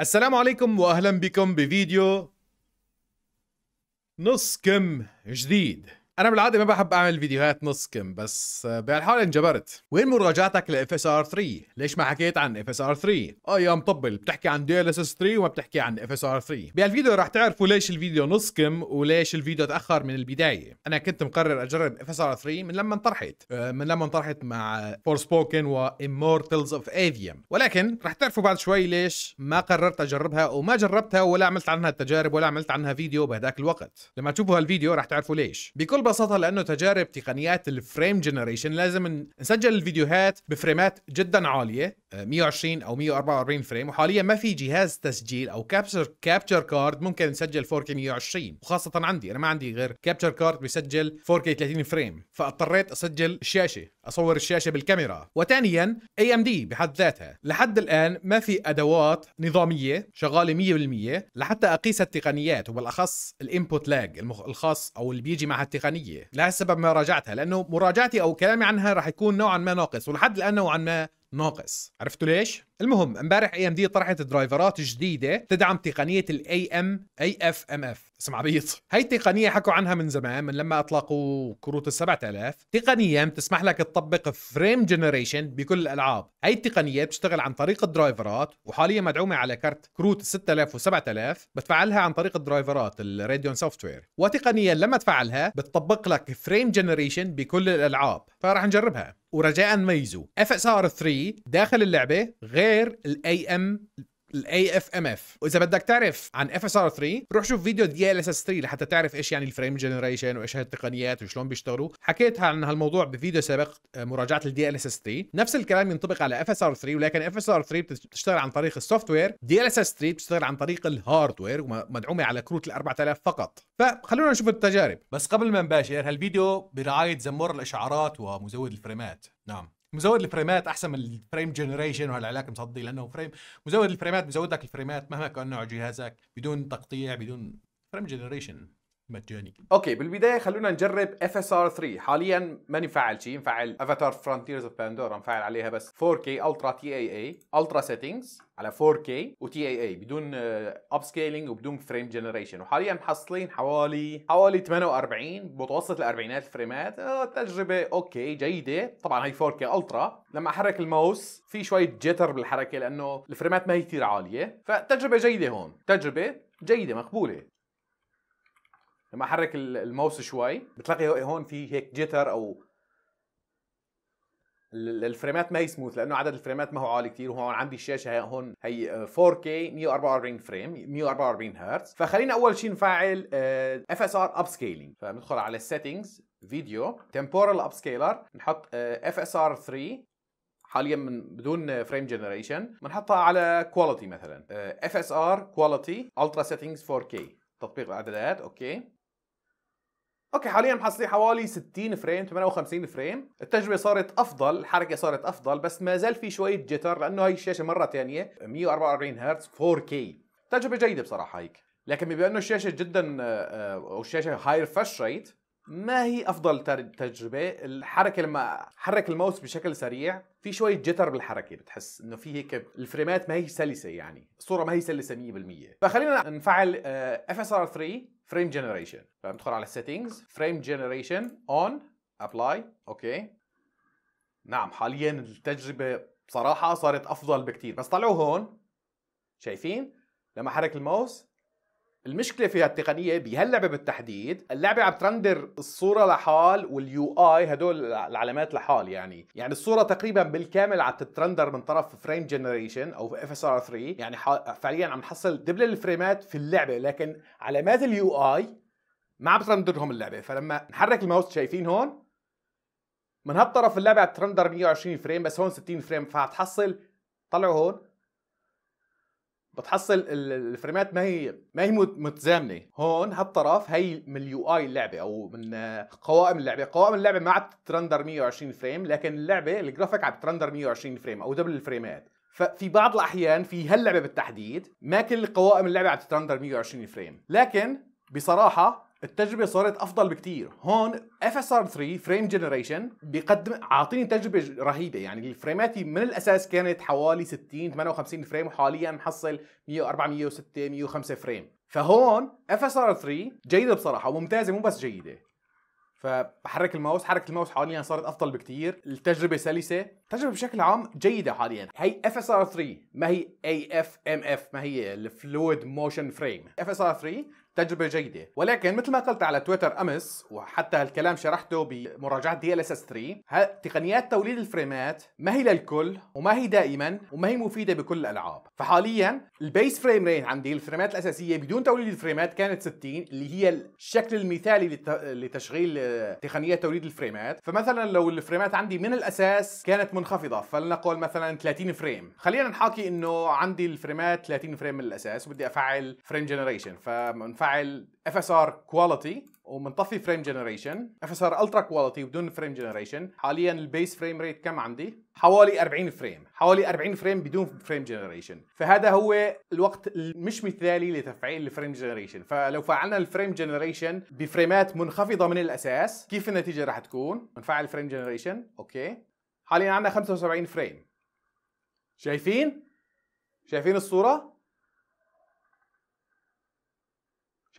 السلام عليكم واهلا بكم بفيديو نص كم جديد انا بالعاده ما بحب اعمل فيديوهات نص كم بس بهالحاله انجبرت وين مراجعتك اف اس ار 3 ليش ما حكيت عن اف اس ار 3 اه يا مطبل بتحكي عن دي ال اس اس 3 وما بتحكي عن اف اس ار 3 بهالفيديو رح تعرفوا ليش الفيديو نص كم وليش الفيديو تاخر من البدايه انا كنت مقرر اجرب اف اس ار 3 من لما انطرحت أه، من لما انطرحت مع فور سبوكن وامورتلز اوف ايفيوم ولكن رح تعرفوا بعد شوي ليش ما قررت اجربها وما جربتها ولا عملت عنها تجارب ولا عملت عنها فيديو بهداك الوقت لما تشوفوا هالفيديو رح تعرفوا ليش بكل ببساطه لانه تجارب تقنيات الفريم جنريشن لازم نسجل الفيديوهات بفريمات جدا عاليه 120 آه، او 144 فريم وحاليا ما في جهاز تسجيل او كابتشر كابتشر كارد ممكن يسجل 4K 120 وخاصه عندي انا ما عندي غير كابتشر كارد بيسجل 4K 30 فريم فاضطريت اسجل الشاشه اصور الشاشه بالكاميرا وثانيا اي ام دي بحد ذاتها لحد الان ما في ادوات نظاميه شغاله 100% لحتى اقيس التقنيات وبالاخص الانبوت لاج الخاص او اللي بيجي مع التقنيه لها السبب ما راجعتها لانه مراجعتي او كلامي عنها راح يكون نوعا ما ناقص ولحد الان نوعا ما ناقص عرفتوا ليش المهم امبارح اي ام دي طرحت درايفرات جديده تدعم تقنيه الاي ام اي اف ام اف اسم عبيط هاي التقنيه حكوا عنها من زمان من لما اطلقوا كروت ال 7000 تقنيه بتسمح لك تطبق فريم جنريشن بكل الالعاب هاي التقنيه بتشتغل عن طريق الدرايفرات وحاليا مدعومه على كارت كروت 6000 و7000 بتفعلها عن طريق الدرايفرات الراديون سوفت وير وتقنيا لما تفعلها بتطبق لك فريم جنريشن بكل الالعاب فراح نجربها ورجاء ميزوا اف اس ار 3 داخل اللعبه غير غير الاي ام الاي اف ام اف واذا بدك تعرف عن اف اس ار 3 روح شوف فيديو دي ال اس اس 3 لحتى تعرف ايش يعني الفريم جنريشن وايش هالتقنيات وشلون بيشتغلوا حكيت عن هالموضوع بفيديو سابق آه، مراجعه الدي ال اس اس 3 نفس الكلام ينطبق على اف اس ار 3 ولكن اف اس ار 3 بتشتغل عن طريق السوفت وير دي ال اس اس 3 بتشتغل عن طريق الهاردوير ومدعومه على كروت ال 4000 فقط فخلونا نشوف التجارب بس قبل ما نباشر هالفيديو برعايه زمور الاشعارات ومزود الفريمات نعم مزود الفريمات احسن من الفريم جنريشن وهالعلاقه مصدي لانه فريم مزود الفريمات بيزود لك الفريمات مهما كان نوع جهازك بدون تقطيع بدون فريم جنريشن مجاني اوكي بالبدايه خلونا نجرب اف اس ار 3 حاليا ماني مفعل شيء مفعل افاتار فرونتيرز اوف باندورا مفعل عليها بس 4K الترا تي اي اي الترا سيتنجز على 4K و تي اي اي بدون اب آه، سكيلينج وبدون فريم جنريشن وحاليا محصلين حوالي حوالي 48 متوسط الاربعينات الفريمات آه، تجربه اوكي جيده طبعا هي 4K الترا لما احرك الماوس في شويه جيتر بالحركه لانه الفريمات ما هي كثير عاليه فتجربه جيده هون تجربه جيده مقبوله لما احرك الماوس شوي بتلاقي هون في هيك جيتر او الفريمات ما هي سموث لانه عدد الفريمات ما هو عالي كثير وهون عندي الشاشه هون هي 4K آه، 144 فريم 144 هرتز فخلينا اول شيء نفعل اف اس ار اب سكيلينج فبندخل على السيتنجز فيديو تمبورال اب سكيلر نحط اف اس ار 3 حاليا من بدون فريم جنريشن بنحطها على كواليتي مثلا اف اس ار كواليتي الترا سيتنجز 4K تطبيق الاعدادات اوكي اوكي حاليا محصلين حوالي 60 فريم 58 فريم التجربه صارت افضل الحركه صارت افضل بس ما زال في شويه جتر لانه هي الشاشه مره ثانيه 144 هرتز 4K تجربه جيده بصراحه هيك لكن بما انه الشاشه جدا آه، آه، او الشاشه هاي ريفرش ريت ما هي افضل تجربه الحركه لما حرك الماوس بشكل سريع في شويه جتر بالحركه بتحس انه في هيك الفريمات ما هي سلسه يعني الصوره ما هي سلسه 100% فخلينا نفعل اف اس ار 3 فريم جنريشن فندخل على السيتنجز فريم جنريشن اون ابلاي اوكي نعم حاليا التجربه بصراحه صارت افضل بكثير بس طلعوا هون شايفين لما حرك الماوس المشكله فيها التقنيه بهاللعبه بالتحديد اللعبه عم ترندر الصوره لحال واليو اي هدول العلامات لحال يعني يعني الصوره تقريبا بالكامل عم تترندر من طرف فريم جنريشن او اف اس ار 3 يعني فعليا عم نحصل دبل الفريمات في اللعبه لكن علامات اليو اي ما عم ترندرهم اللعبه فلما نحرك الماوس شايفين هون من هالطرف اللعبه عم ترندر 120 فريم بس هون 60 فريم فعم تحصل طلعوا هون بتحصل الفريمات ما هي ما هي متزامنه هون هالطرف هي من اليو اي اللعبه او من آه، قوائم اللعبه قوائم اللعبه ما عم ترندر 120 فريم لكن اللعبه الجرافيك عم ترندر 120 فريم او دبل الفريمات ففي بعض الاحيان في هاللعبه بالتحديد ما كل قوائم اللعبه عم ترندر 120 فريم لكن بصراحه التجربه صارت افضل بكتير هون اف اس ار 3 فريم جنريشن بيقدم عاطيني تجربه رهيبه يعني الفريمات من الاساس كانت حوالي 60 58 فريم وحاليا محصل 104 106 105 فريم فهون اف اس ار 3 جيده بصراحه وممتازه مو بس جيده فبحرك الماوس حركه الماوس حاليا صارت افضل بكتير التجربه سلسه التجربه بشكل عام جيده حاليا هي اف اس ار 3 ما هي اي اف ام اف ما هي الفلويد موشن فريم اف اس ار 3 تجربه جيده ولكن مثل ما قلت على تويتر امس وحتى هالكلام شرحته بمراجعه دي ال اس اس 3 تقنيات توليد الفريمات ما هي للكل وما هي دائما وما هي مفيده بكل الالعاب فحاليا البيس فريم ريت عندي الفريمات الاساسيه بدون توليد الفريمات كانت 60 اللي هي الشكل المثالي لتشغيل آه، تقنيه توليد الفريمات فمثلا لو الفريمات عندي من الاساس كانت منخفضه فلنقل مثلا 30 فريم خلينا نحاكي انه عندي الفريمات 30 فريم من الاساس وبدي افعل فريم جنريشن فبنفعل مع اف اس ار كواليتي ومنطفي فريم جنريشن اف اس ار الترا كواليتي وبدون فريم جنريشن حاليا البيس فريم ريت كم عندي حوالي 40 فريم حوالي 40 فريم بدون فريم جنريشن فهذا هو الوقت مش مثالي لتفعيل الفريم جنريشن فلو فعلنا الفريم جنريشن بفريمات منخفضه من الاساس كيف النتيجه راح تكون بنفعل فريم جنريشن اوكي حاليا عندنا 75 فريم شايفين شايفين الصوره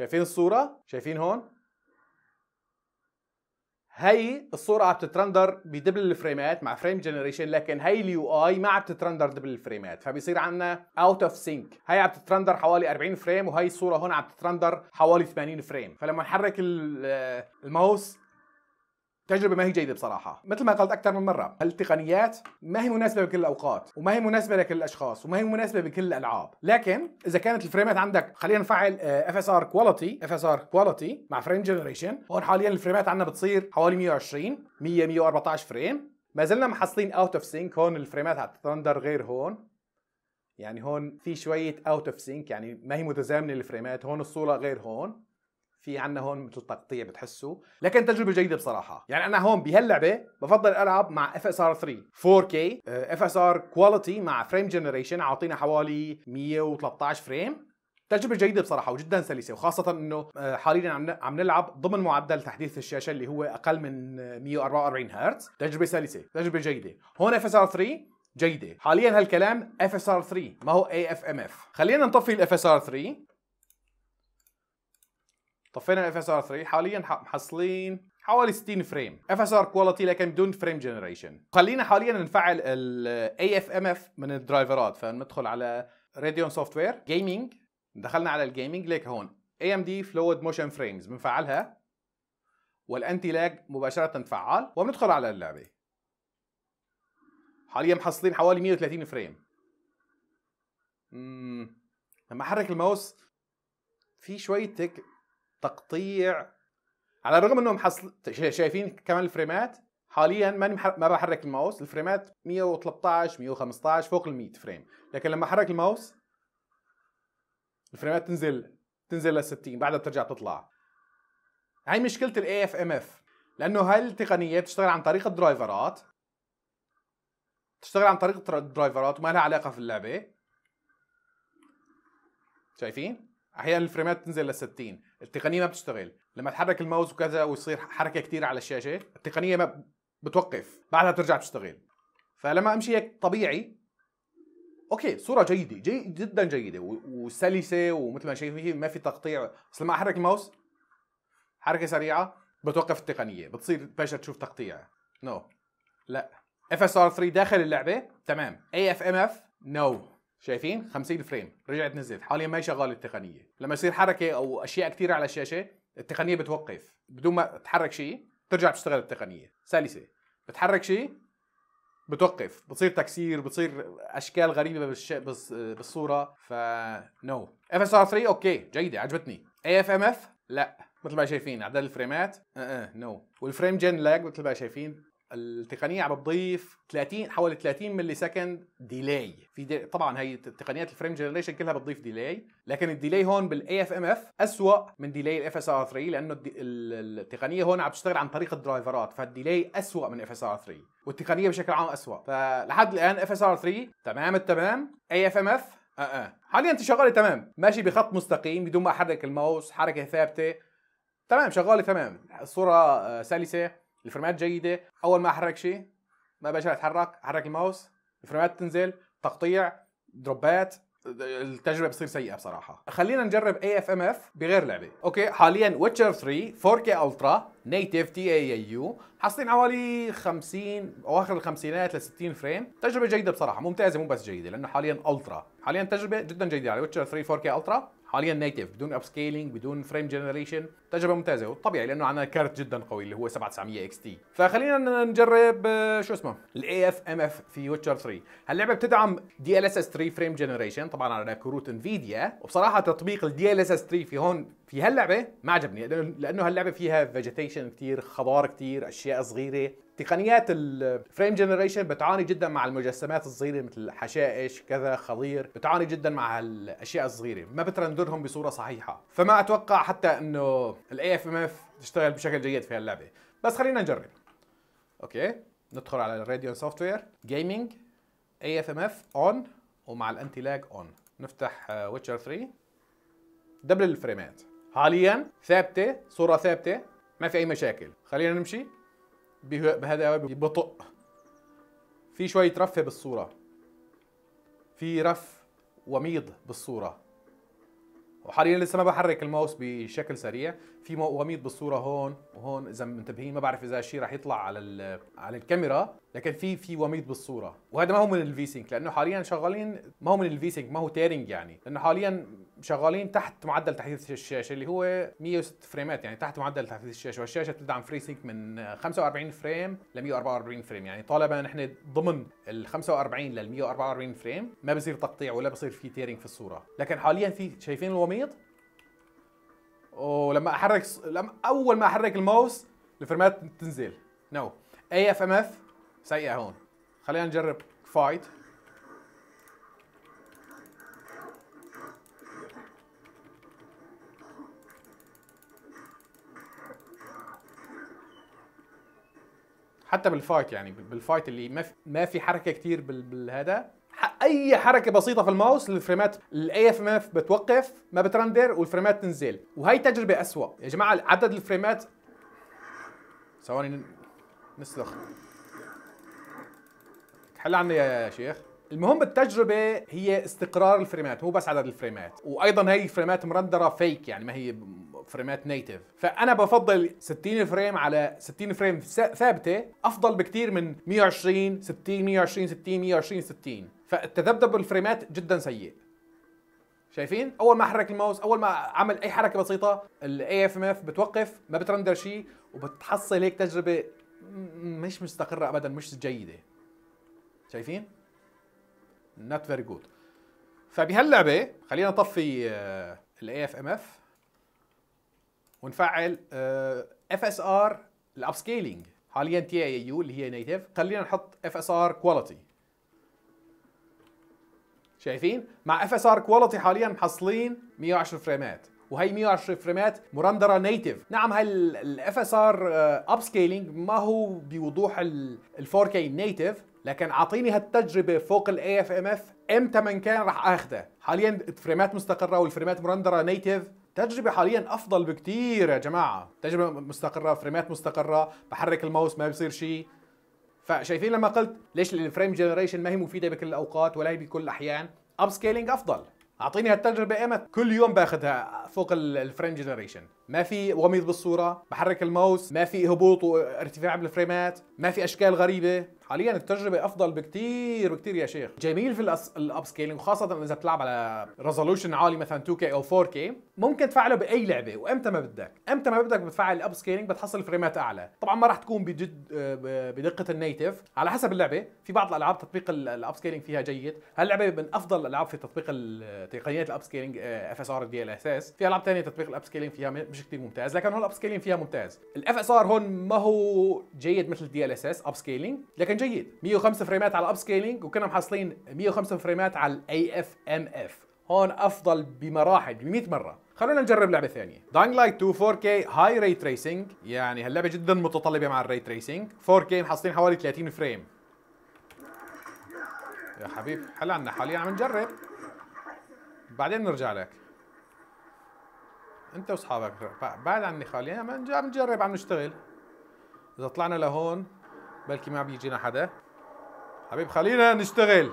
شايفين الصورة؟ شايفين هون؟ هي الصورة عم تترندر بدبل الفريمات مع فريم جنريشن لكن هي اليو اي ما عم تترندر دبل الفريمات فبيصير عندنا اوت اوف سينك هي عم تترندر حوالي 40 فريم وهي الصورة هون عم تترندر حوالي 80 فريم فلما نحرك الماوس تجربه ما هي جيده بصراحه مثل ما قلت اكثر من مره التقنيات ما هي مناسبه بكل الاوقات وما هي مناسبه لكل الاشخاص وما هي مناسبه بكل الالعاب لكن اذا كانت الفريمات عندك خلينا نفعل اف اس ار كواليتي اف اس ار كواليتي مع فريم جنريشن هون حاليا الفريمات عندنا بتصير حوالي 120 100 114 فريم ما زلنا محصلين اوت اوف سينك هون الفريمات حتترندر غير هون يعني هون في شويه اوت اوف سينك يعني ما هي متزامنه الفريمات هون الصوره غير هون في عندنا هون مثل تقطيع بتحسوا لكن تجربه جيده بصراحه يعني انا هون بهاللعبه بفضل العب مع FSR 3 4K FSR Quality مع فريم جنريشن عاطينا حوالي 113 فريم تجربه جيده بصراحه وجدا سلسه وخاصه انه آه، حاليا عم عم نلعب ضمن معدل تحديث الشاشه اللي هو اقل من 144 آه، هرتز تجربه سلسه تجربه جيده هون اف اس ار 3 جيده حاليا هالكلام اف اس ار 3 ما هو اي اف ام اف خلينا نطفي الاف اس ار 3 طفينا الاف اس ار 3 حاليا محصلين حوالي 60 فريم اف اس ار كواليتي لكن بدون فريم جنريشن خلينا حاليا نفعل الاي اف ام اف من الدرايفرات فندخل على راديون سوفت وير جيمنج دخلنا على الجيمنج ليك هون اي ام دي فلويد موشن فريمز بنفعلها والانتي لاج مباشره فعال وبندخل على اللعبه حاليا محصلين حوالي 130 فريم اممم لما احرك الماوس في شويه تك تقطيع على الرغم انهم حصل... شايفين كمان الفريمات حاليا ماني ما بحرك الماوس الفريمات 113 115 فوق ال 100 فريم لكن لما احرك الماوس الفريمات تنزل تنزل لل 60 بعدها بترجع تطلع هاي مشكله الاي اف ام اف لانه هاي التقنيه بتشتغل عن طريق الدرايفرات بتشتغل عن طريق الدرايفرات وما لها علاقه في اللعبه شايفين احيانا الفريمات تنزل لل 60 التقنيه ما بتشتغل لما تحرك الماوس وكذا ويصير حركه كثيرة على الشاشه التقنيه ما بتوقف بعدها بترجع تشتغل فلما امشي هيك طبيعي اوكي صوره جيده جي جدا جيده وسلسه ومثل ما شايفين ما في تقطيع بس لما احرك الماوس حركه سريعه بتوقف التقنيه بتصير فجاه تشوف تقطيع نو no. لا اف اس ار 3 داخل اللعبه تمام اي اف ام اف نو شايفين 50 فريم رجعت نزلت حاليا ما هي شغاله التقنيه لما يصير حركه او اشياء كثيره على الشاشه التقنيه بتوقف بدون ما تحرك شيء بترجع بتشتغل التقنيه سلسه بتحرك شيء بتوقف بتصير تكسير بتصير اشكال غريبه بالش... بس... بالصوره ف نو اف اس ار 3 اوكي جيده عجبتني اي اف ام اف لا مثل ما شايفين عدد الفريمات اه اه نو والفريم جن لاج مثل ما شايفين التقنيه عم بتضيف 30 حوالي 30 ملي سكند ديلي في دي طبعا هي تقنيات الفريم جنريشن كلها بتضيف ديلي لكن الديلي هون بالاي اف ام اف اسوء من ديلي الاف اس ار 3 لانه التقنيه هون عم تشتغل عن طريق الدرايفرات فالديلي اسوء من اف اس ار 3 والتقنيه بشكل عام اسوء فلحد الان اف اس ار 3 تمام التمام اي اف ام اف اه اه حاليا انت شغاله تمام ماشي بخط مستقيم بدون ما احرك الماوس حركه ثابته تمام شغاله تمام الصوره آه، سلسه الفريمات جيده اول ما احرك شيء ما بقدر اتحرك احرك الماوس الفريمات تنزل تقطيع دروبات التجربه بتصير سيئه بصراحه خلينا نجرب اي اف ام اف بغير لعبه اوكي حاليا ويتشر 3 4K الترا نيتيف تي اي اي يو حاصلين حوالي 50 اواخر الخمسينات ل 60 فريم تجربه جيده بصراحه ممتازه مو بس جيده لانه حاليا الترا حاليا تجربه جدا جيده على ويتشر 3 4K الترا حاليا نيتف بدون اب سكيلينج بدون فريم جنريشن تجربه ممتازه وطبيعي لانه عندنا كارت جدا قوي اللي هو 7900 اكس تي فخلينا نجرب آه، شو اسمه الاي اف ام اف في ويتشر 3 هاللعبه بتدعم دي ال اس اس 3 فريم جنريشن طبعا على كروت انفيديا وبصراحه تطبيق الدي ال اس اس 3 في هون في هاللعبه ما عجبني لانه هاللعبه فيها فيجيتيشن كثير خضار كثير اشياء صغيره تقنيات الفريم جنريشن بتعاني جدا مع المجسمات الصغيره مثل الحشائش كذا خضير بتعاني جدا مع الاشياء الصغيره ما بترندرهم بصوره صحيحه فما اتوقع حتى انه الاي اف ام اف تشتغل بشكل جيد في هاللعبه بس خلينا نجرب اوكي ندخل على الراديو سوفتوير وير جيمنج اي اف ام اف اون ومع الانتي لاج اون نفتح ويتشر 3 دبل الفريمات حاليا ثابته صوره ثابته ما في اي مشاكل خلينا نمشي بهذا ببطء في شويه رفه بالصوره في رف وميض بالصوره وحاليا لسه ما بحرك الماوس بشكل سريع في وميض بالصوره هون وهون اذا منتبهين ما بعرف اذا شيء رح يطلع على على الكاميرا لكن في في وميض بالصوره وهذا ما هو من الفيسينج لانه حاليا شغالين ما هو من الفيسينج ما هو تيرنج يعني لانه حاليا شغالين تحت معدل تحديث الشاشه اللي هو 106 فريمات يعني تحت معدل تحديث الشاشه والشاشه بتدعم فري سينك من 45 فريم ل 144 فريم يعني طالما نحن ضمن ال 45 لل 144 فريم ما بصير تقطيع ولا بصير في تيرنج في الصوره لكن حاليا في شايفين الوميض ولما احرك لما اول ما احرك الماوس الفريمات تنزل نو اي اف ام اف سيئه هون خلينا نجرب فايت حتى بالفايت يعني بالفايت اللي ما في, ما في حركه كثير بالهذا اي حركه بسيطه في الماوس الفريمات الاي اف ام اف بتوقف ما بترندر والفريمات تنزل وهي تجربه اسوا يا جماعه عدد الفريمات ثواني نسلخ حل عني يا شيخ المهم بالتجربة هي استقرار الفريمات مو بس عدد الفريمات وأيضا هي الفريمات مرندرة فيك يعني ما هي فريمات نيتف فأنا بفضل 60 فريم على 60 فريم ثابتة أفضل بكتير من 120 60 120 60 120 60 فالتذبذب بالفريمات جدا سيء شايفين اول ما حرك الماوس اول ما عمل اي حركه بسيطه الاي اف ام اف بتوقف ما بترندر شيء وبتحصل هيك تجربه مش مستقره ابدا مش جيده شايفين نوت فيري جود فبهاللعبه خلينا نطفي الاي اف ام اف ونفعل اف اس ار الاب سكيلينج حاليا تي اي يو اللي هي نيتف خلينا نحط اف اس ار كواليتي شايفين مع اف اس ار كواليتي حاليا محصلين 110 فريمات وهي 120 فريمات مرندره نيتف نعم هاي الاف اس ار اب سكيلينج ما هو بوضوح ال 4K نيتف لكن اعطيني هالتجربه فوق الاي اف ام اف امتى من كان راح اخذه حاليا فريمات مستقره والفريمات مرندره نيتف تجربة حاليا أفضل بكتير يا جماعة تجربة مستقرة فريمات مستقرة بحرك الماوس ما بيصير شيء فشايفين لما قلت ليش الفريم جنريشن ما هي مفيده بكل الاوقات ولا هي بكل الاحيان اب سكيلينج افضل اعطيني هالتجربه ايمت كل يوم باخذها فوق الفريم جنريشن ما في غميض بالصوره بحرك الماوس ما في هبوط وارتفاع بالفريمات ما في اشكال غريبه حاليا التجربه افضل بكتير بكتير يا شيخ جميل في الاب سكيلينج وخاصه اذا بتلعب على ريزولوشن عالي مثلا 2K او 4K ممكن تفعله باي لعبه وامتى ما بدك امتى ما بدك بتفعل الاب سكيلينج بتحصل فريمات اعلى طبعا ما راح تكون بجد بدقه النيتف على حسب اللعبه في بعض الالعاب تطبيق الاب سكيلينج فيها جيد هاللعبه من افضل الالعاب في تطبيق تقنيات الاب سكيلينج اف اس ار دي ال اس اس في العاب ثانيه تطبيق الاب سكيلينج فيها مش مش كتير ممتاز لكن هون الاب سكيلينج فيها ممتاز الاف اس ار هون ما هو جيد مثل الدي ال اس اس اب سكيلينج لكن جيد 105 فريمات على الاب سكيلينج وكنا محصلين 105 فريمات على الاي اف ام اف هون افضل بمراحل ب 100 مره خلونا نجرب لعبه ثانيه دانج لايت 2 4K هاي ري تريسينج يعني هاللعبه جدا متطلبه مع الري تريسينج 4K محصلين حوالي 30 فريم يا حبيب حل عنا حاليا عم نجرب بعدين نرجع لك انت واصحابك بعد عني خالي عم نجرب عم نشتغل اذا طلعنا لهون بلكي ما بيجينا حدا حبيب خلينا نشتغل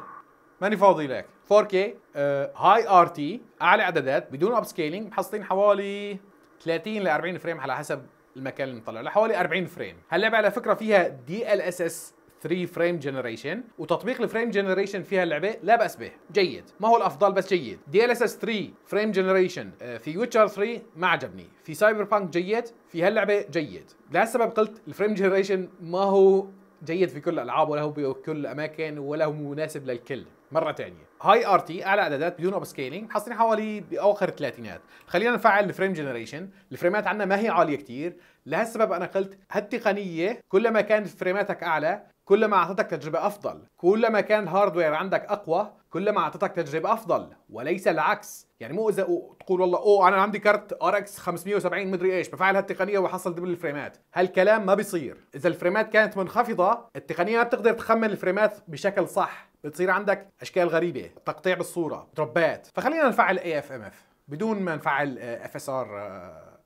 ماني فاضي لك 4K آه، هاي ار تي اعلى اعدادات بدون اب سكيلينج محصلين حوالي 30 ل 40 فريم على حسب المكان اللي مطلع لحوالي 40 فريم هاللعبه على فكره فيها دي ال اس اس 3 فريم جنريشن وتطبيق الفريم جنريشن فيها اللعبه لا باس به جيد ما هو الافضل بس جيد دي ال اس اس 3 فريم جنريشن في ويتشر 3 ما عجبني في سايبر بانك جيد في هاللعبه جيد لهالسبب قلت الفريم جنريشن ما هو جيد في كل الالعاب ولا هو بكل الاماكن ولا هو مناسب للكل مره ثانيه هاي ار تي اعلى اعدادات بدون اب سكيلينج حاصلين حوالي باواخر الثلاثينات خلينا نفعل الفريم جنريشن الفريمات عندنا ما هي عاليه كثير لهالسبب انا قلت هالتقنيه كلما كانت فريماتك اعلى كل ما اعطتك تجربه افضل كل ما كان الهاردوير عندك اقوى كل ما اعطتك تجربه افضل وليس العكس يعني مو اذا تقول والله اوه انا عندي كارت ار اكس 570 مدري ايش بفعل هالتقنيه وحصل دبل الفريمات هالكلام ما بيصير اذا الفريمات كانت منخفضه التقنيه ما بتقدر تخمن الفريمات بشكل صح بتصير عندك اشكال غريبه تقطيع بالصوره دروبات فخلينا نفعل اي اف ام اف بدون ما نفعل اف اس ار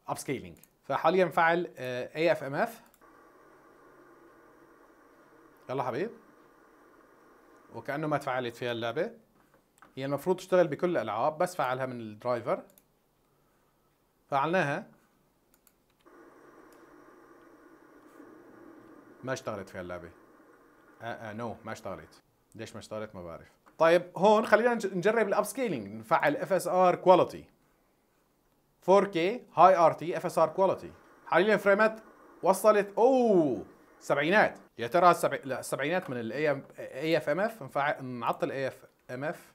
اب سكيلينج فحاليا نفعل اي اف ام اف يلا حبيب وكانه ما تفعلت فيها اللعبه هي المفروض تشتغل بكل الالعاب بس فعلها من الدرايفر فعلناها ما اشتغلت فيها اللعبه آه آه نو ما اشتغلت ليش ما اشتغلت ما بعرف طيب هون خلينا نجرب الاب سكيلينج نفعل اف اس ار كواليتي 4K هاي ار تي اف اس ار كواليتي حاليا الفريمات وصلت اوه سبعينات يا ترى السبع... لا السبعينات من الاي اي اف ام اف نعطل اي اف ام اف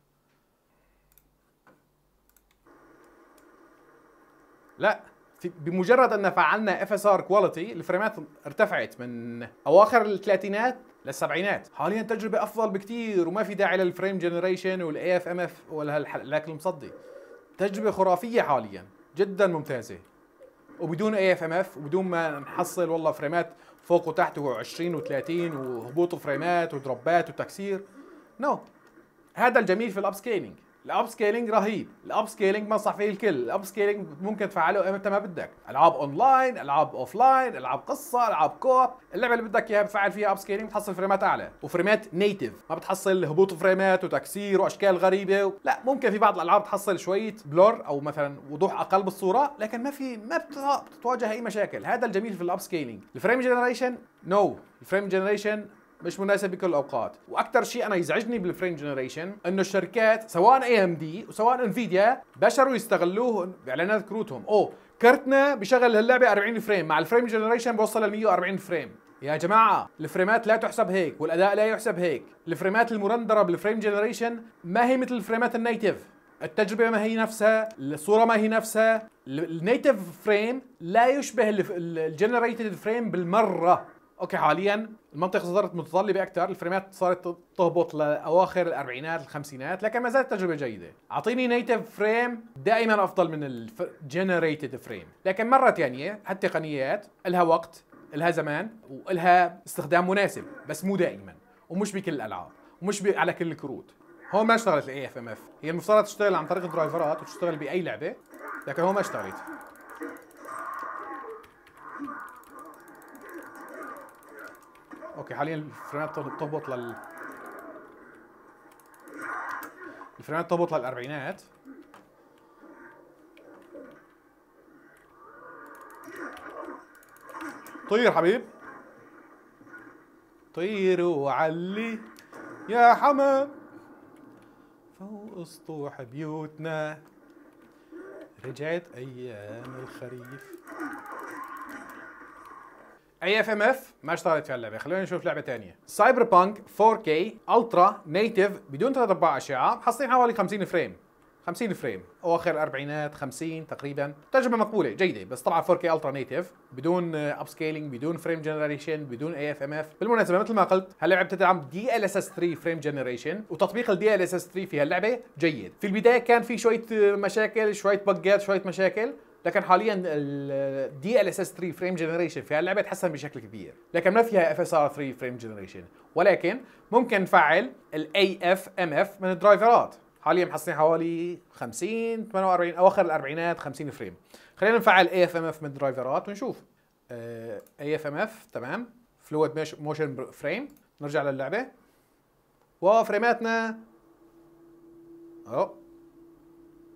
لا في بمجرد ان فعلنا اف اس ار كواليتي الفريمات ارتفعت من اواخر الثلاثينات للسبعينات حاليا التجربه افضل بكثير وما في داعي للفريم جنريشن والاي اف ام اف ولا هالحلاك المصدي تجربه خرافيه حاليا جدا ممتازه وبدون اي اف ام اف وبدون ما نحصل والله فريمات فوق وتحت و20 و30 وهبوط وفريمات ودروبات وتكسير نو no. هذا الجميل في الاب سكيلينج الاب سكيلينج رهيب الاب سكيلينج بنصح فيه الكل الاب سكيلينج ممكن تفعله امتى إيه؟ ما بدك العاب اونلاين العاب اوفلاين العاب قصه العاب كوب اللعبه اللي بدك اياها بتفعل فيها اب سكيلينج بتحصل فريمات اعلى وفريمات نيتف ما بتحصل هبوط فريمات وتكسير واشكال غريبه و... لا ممكن في بعض الالعاب تحصل شويه بلور او مثلا وضوح اقل بالصوره لكن ما في ما بتتواجه اي مشاكل هذا الجميل في الاب سكيلينج الفريم جنريشن نو no. الفريم جنريشن مش مناسب بكل الاوقات واكثر شيء انا يزعجني بالفريم جنريشن انه الشركات سواء اي ام دي وسواء انفيديا بشروا يستغلوه باعلانات كروتهم اوه كرتنا بشغل هاللعبه 40 فريم مع الفريم جنريشن بوصل ل 140 فريم يا جماعة الفريمات لا تحسب هيك والأداء لا يحسب هيك الفريمات المرندرة بالفريم جنريشن ما هي مثل الفريمات النيتف التجربة ما هي نفسها الصورة ما هي نفسها النيتف فريم لا يشبه الجنريتد فريم بالمرة اوكي حاليا المنطقه صارت متطلبه اكثر الفريمات صارت تهبط لاواخر الاربعينات الخمسينات لكن ما زالت تجربه جيده اعطيني نيتف فريم دائما افضل من الجنريتد فريم لكن مره ثانيه هالتقنيات لها وقت لها زمان ولها استخدام مناسب بس مو دائما ومش بكل الالعاب ومش على كل الكروت هون ما اشتغلت الاي اف ام اف هي المفترض تشتغل عن طريق الدرايفرات وتشتغل باي لعبه لكن هون ما اشتغلت اوكي حاليا الفريمات بتهبط لل الفريمات بتهبط للاربعينات طير حبيب طير وعلي يا حمام فوق سطوح بيوتنا رجعت ايام الخريف اي اف ام اف ما اشتغلت فيها اللعبه خلونا نشوف لعبه ثانيه سايبر بانك 4 كي الترا نيتف بدون ثلاث ارباع اشعه حاصلين حوالي 50 فريم 50 فريم اواخر الاربعينات 50 تقريبا تجربه مقبوله جيده بس طبعا 4 كي الترا نيتف بدون اب سكيلينج بدون فريم جنريشن بدون اي اف ام اف بالمناسبه مثل ما قلت هاللعبه بتدعم دي ال اس اس 3 فريم جنريشن وتطبيق الدي ال اس اس 3 في هاللعبه جيد في البدايه كان في شويه مشاكل شويه بجات شويه مشاكل لكن حاليا الدي ال اس اس 3 فريم جنريشن في هاللعبه تحسن بشكل كبير لكن ما فيها اف اس ار 3 فريم جنريشن ولكن ممكن نفعل الاي اف ام اف من الدرايفرات حاليا محصلين حوالي 50 48 اواخر الاربعينات 50 فريم خلينا نفعل اي اف ام اف من الدرايفرات ونشوف اي اف ام اف تمام فلويد موشن فريم نرجع للعبه وفريماتنا اوه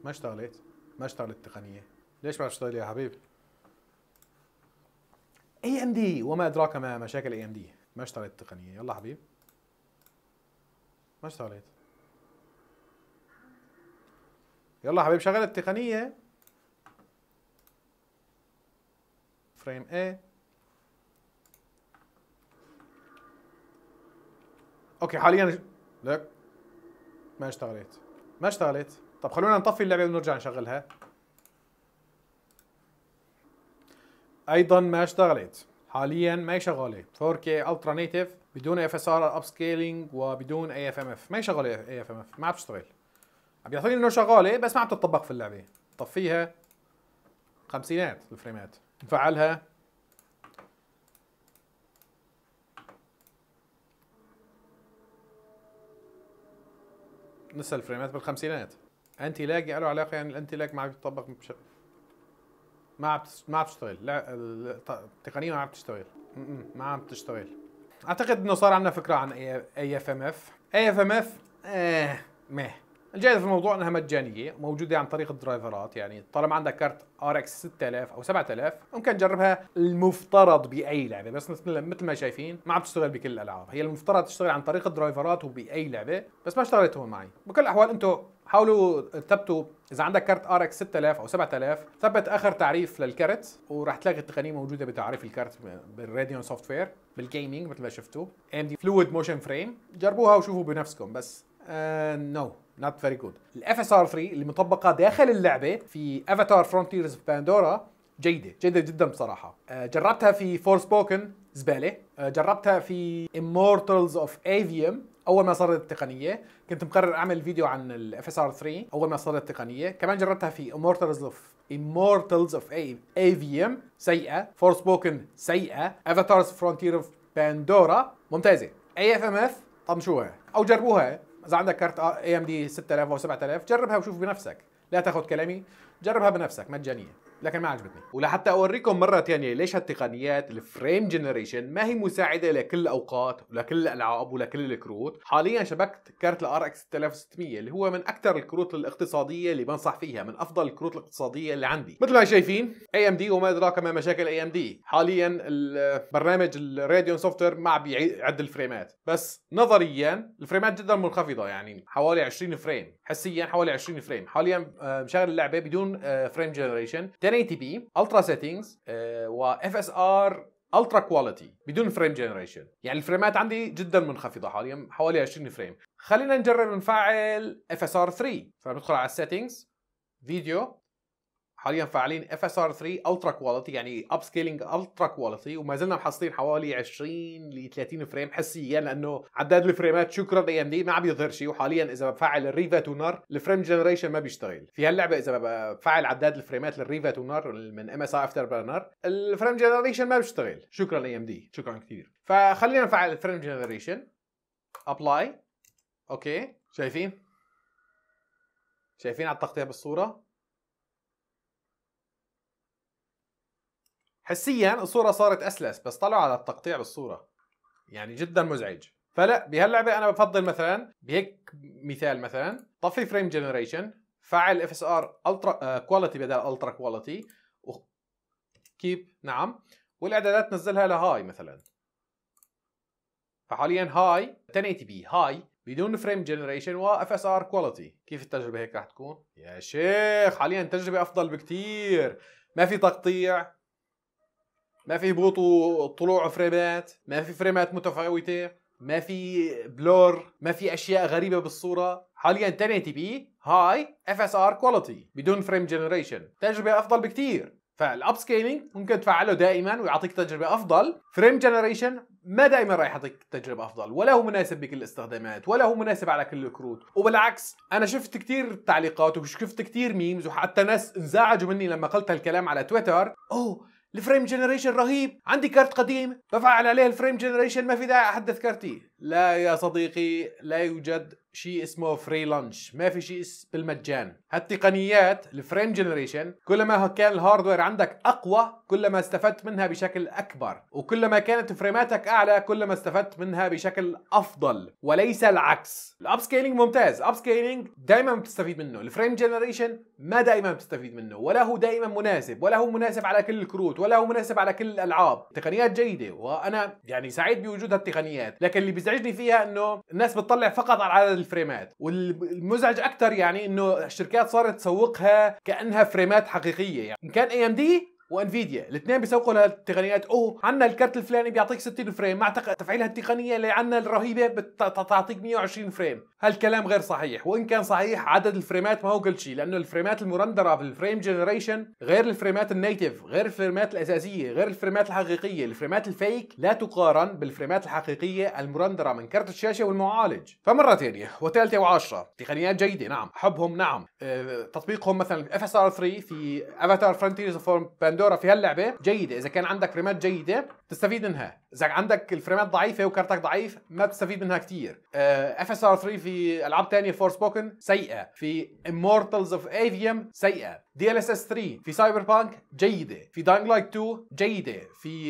ما اشتغلت ما اشتغلت التقنيه ليش ما اشتغل يا حبيبي؟ اي ام دي وما ادراك ما مشاكل اي ام دي ما اشتريت التقنيه يلا حبيبي ما اشتريت يلا حبيبي شغل التقنيه فريم A اوكي حاليا لك ما اشتغلت ما اشتغلت طب خلونا نطفي اللعبه ونرجع نشغلها ايضا ما اشتغلت حاليا ما هي شغاله 4K الترا نيتف بدون اف اس ار اب سكيلينج وبدون اي اف ام اف ما هي شغاله اي اف ام اف ما عم تشتغل عم يعطيني انه شغاله بس ما عم تطبق في اللعبه طفيها خمسينات الفريمات نفعلها نسى الفريمات بالخمسينات انتي لاج له علاقه يعني الانتي لاج ما عم يتطبق بشكل ما عم ما عم تشتغل لا التقنيه ما عم تشتغل ما عم تشتغل اعتقد انه صار عندنا فكره عن اي اف ام اف اي اف ام اف ايه مه الجيد في الموضوع انها مجانيه موجوده عن طريق الدرايفرات يعني طالما عندك كارت ار اكس 6000 او 7000 ممكن تجربها المفترض باي لعبه بس مثل مثل ما شايفين ما عم تشتغل بكل الالعاب هي المفترض تشتغل عن طريق الدرايفرات وباي لعبه بس ما اشتغلت هون معي بكل الاحوال انتم حاولوا تثبتوا اذا عندك كارت ار اكس 6000 او 7000 ثبت اخر تعريف للكارت وراح تلاقي التقنيه موجوده بتعريف الكارت بالراديون سوفت وير بالجيمنج مثل ما شفتوا ام دي فلويد موشن فريم جربوها وشوفوا بنفسكم بس نو نوت فيري جود الاف اس ار 3 اللي مطبقه داخل اللعبه في افاتار فرونتيرز اوف باندورا جيده جيده جدا بصراحه uh, جربتها في فور سبوكن زباله uh, جربتها في امورتلز اوف ايفيوم اول ما صارت التقنيه كنت مقرر اعمل فيديو عن الاف اس ار 3 اول ما صارت التقنيه كمان جربتها في امورتلز اوف امورتلز اوف ايفيوم سيئه فور سبوكن سيئه افاتارز فرونتير اوف باندورا ممتازه اي اف ام اف طنشوها او جربوها اذا عندك كارت اي ام دي 6000 او 7000 جربها وشوف بنفسك لا تاخذ كلامي جربها بنفسك مجانيه لكن ما عجبتني ولحتى اوريكم مره ثانيه ليش هالتقنيات الفريم جنريشن ما هي مساعده لكل الاوقات ولكل الالعاب ولكل الكروت حاليا شبكت كارت الار اكس 6600 اللي هو من اكثر الكروت الاقتصاديه اللي بنصح فيها من افضل الكروت الاقتصاديه اللي عندي مثل ما شايفين اي ام دي وما ادراك ما مشاكل اي ام دي حاليا البرنامج الراديون سوفتوير ما عم بيعد الفريمات بس نظريا الفريمات جدا منخفضه يعني حوالي 20 فريم حسيا حوالي 20 فريم حاليا آه، مشغل اللعبه بدون فريم آه، جنريشن 1080p الترا سيتنجز و اس ار الترا كواليتي بدون فريم جنريشن يعني الفريمات عندي جدا منخفضه حاليا حوالي 20 فريم خلينا نجرب نفعل اف اس ار 3 فبندخل على السيتنجز فيديو حاليا فاعلين اف اس ار 3 الترا كواليتي يعني اب سكيلينج الترا كواليتي وما زلنا محصلين حوالي 20 ل 30 فريم حسيا لانه عداد الفريمات شكرا اي ام دي ما عم يظهر شيء وحاليا اذا بفعل الريفا تونر الفريم جنريشن ما بيشتغل في هاللعبه اذا بفعل عداد الفريمات للريفا تونر من ام اس افتر برنر الفريم جنريشن ما بيشتغل شكرا اي ام دي شكرا كثير فخلينا نفعل الفريم جنريشن ابلاي اوكي شايفين شايفين على التغطيه بالصوره حسيا الصورة صارت أسلس بس طلعوا على التقطيع بالصورة يعني جدا مزعج فلا بهاللعبة أنا بفضل مثلا بهيك مثال مثلا طفي فريم جنريشن فعل اف اس ار الترا كواليتي آه، بدل الترا كواليتي كيب نعم والاعدادات نزلها لهاي مثلا فحاليا هاي 1080 بي هاي بدون فريم جنريشن واف اس ار كواليتي كيف التجربه هيك راح تكون يا شيخ حاليا التجربه افضل بكثير ما في تقطيع ما في هبوط وطلوع فريمات ما في فريمات متفاوته ما في بلور ما في اشياء غريبه بالصوره حاليا 1080 بي هاي اف اس ار كواليتي بدون فريم جنريشن تجربه افضل بكثير فالاب سكيلينج ممكن تفعله دائما ويعطيك تجربه افضل فريم جنريشن ما دائما راح يعطيك تجربه افضل ولا هو مناسب بكل الاستخدامات ولا هو مناسب على كل الكروت وبالعكس انا شفت كثير تعليقات وشفت كثير ميمز وحتى ناس انزعجوا مني لما قلت هالكلام على تويتر اوه الفريم جنريشن رهيب عندي كارت قديم بفعل عليه الفريم جنريشن ما في داعي احدث كارتي لا يا صديقي لا يوجد شيء اسمه فري لانش ما في شيء بالمجان هالتقنيات الفريم جنريشن كلما كان الهاردوير عندك اقوى كلما استفدت منها بشكل اكبر وكلما كانت فريماتك اعلى كلما استفدت منها بشكل افضل وليس العكس الاب سكيلينج ممتاز اب سكيلينج دائما بتستفيد منه الفريم جنريشن ما دائما بتستفيد منه ولا هو دائما مناسب ولا هو مناسب على كل الكروت ولا هو مناسب على كل الالعاب تقنيات جيده وانا يعني سعيد بوجود هالتقنيات لكن اللي بيزعجني فيها انه الناس بتطلع فقط على الفريمات والمزعج اكثر يعني انه الشركات صارت تسوقها كانها فريمات حقيقيه يعني ان كان اي ام دي وانفيديا الاثنين بيسوقوا للتقنيات او عندنا الكرت الفلاني بيعطيك 60 فريم مع تفعيل هالتقنيه اللي عندنا الرهيبه بتعطيك 120 فريم هالكلام غير صحيح وان كان صحيح عدد الفريمات ما هو كل شيء لانه الفريمات المرندره بالفريم جنريشن غير الفريمات النيتف غير الفريمات الاساسيه غير الفريمات الحقيقيه الفريمات الفيك لا تقارن بالفريمات الحقيقيه المرندره من كرت الشاشه والمعالج فمره ثانيه وثالثه وعاشره تقنيات جيده نعم حبهم نعم أه تطبيقهم مثلا اف اس ار 3 في افاتار فرونتيرز فورم باندورا فيدورا في هاللعبه جيده اذا كان عندك فريمات جيده تستفيد منها اذا عندك الفريمات ضعيفه وكارتك ضعيف ما بتستفيد منها كثير اف اس ار 3 في العاب ثانيه فور سبوكن سيئه في امورتلز اوف ايفيوم سيئه دي ال اس اس 3 في سايبر بانك جيده في داينج لايت 2 جيده في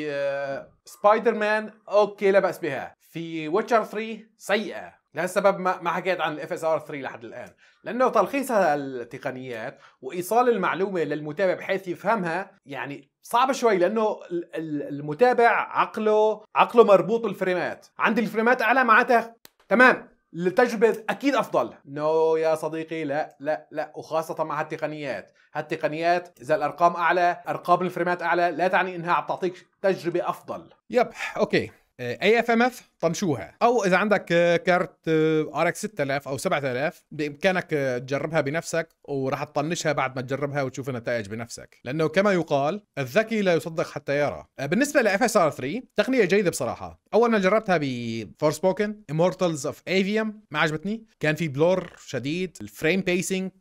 سبايدر آه، مان اوكي لا باس بها في ويتشر 3 سيئه لهالسبب ما ما حكيت عن الاف اس ار 3 لحد الان لانه تلخيص التقنيات وايصال المعلومه للمتابع بحيث يفهمها يعني صعب شوي لانه المتابع عقله عقله مربوط بالفريمات عندي الفريمات اعلى معناتها تمام التجربة أكيد أفضل نو no يا صديقي لا لا لا وخاصة مع هالتقنيات هالتقنيات إذا الأرقام أعلى أرقام الفريمات أعلى لا تعني أنها عم تعطيك تجربة أفضل يب أوكي اي اف ام اف طنشوها او اذا عندك آه، كارت ار اكس 6000 او 7000 بامكانك آه، تجربها بنفسك وراح تطنشها بعد ما تجربها وتشوف النتائج بنفسك لانه كما يقال الذكي لا يصدق حتى يرى آه، بالنسبه لاف اس ار 3 تقنيه جيده بصراحه اول ما جربتها ب فور سبوكن امورتلز اوف افيم ما عجبتني كان في بلور شديد الفريم بيسنج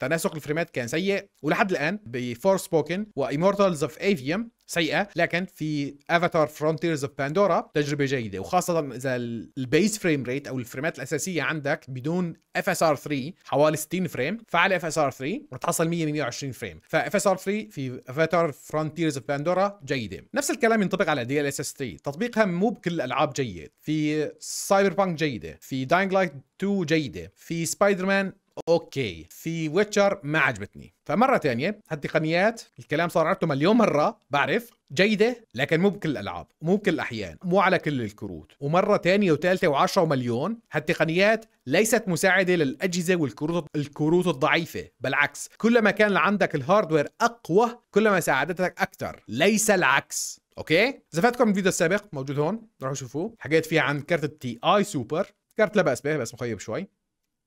تناسق الفريمات كان سيء ولحد الان بفور سبوكن وامورتلز اوف افيم سيئه لكن في افاتار فرونتيرز اوف باندورا تجربه جيده وخاصه اذا البيس فريم ريت او الفريمات الاساسيه عندك بدون اف اس ار 3 حوالي 60 فريم فعلى اف اس ار 3 بتحصل 100 120 فريم فاف اس ار 3 في افاتار فرونتيرز اوف باندورا جيده نفس الكلام ينطبق على دي ال اس اس 3 تطبيقها مو بكل الالعاب جيد في سايبر بانك جيده في داينغ لايت 2 جيده في سبايدر مان اوكي في ويتشر ما عجبتني فمره ثانيه هالتقنيات الكلام صار عدته مليون مره بعرف جيدة لكن مو بكل الألعاب مو بكل الأحيان مو على كل الكروت ومرة تانية وثالثة وعشرة ومليون هالتقنيات ليست مساعدة للأجهزة والكروت الكروت الضعيفة بالعكس كلما كان عندك الهاردوير أقوى كلما ساعدتك أكثر ليس العكس اوكي اذا فاتكم الفيديو السابق موجود هون روحوا شوفوه حكيت فيه عن كارت التي اي سوبر كارت لا باس به بس مخيب شوي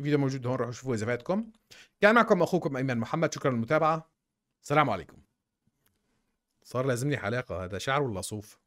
الفيديو موجود هون روحوا شوفوه اذا فاتكم كان معكم اخوكم ايمن محمد شكرا للمتابعه السلام عليكم صار لازمني حلاقه هذا شعر ولا صوف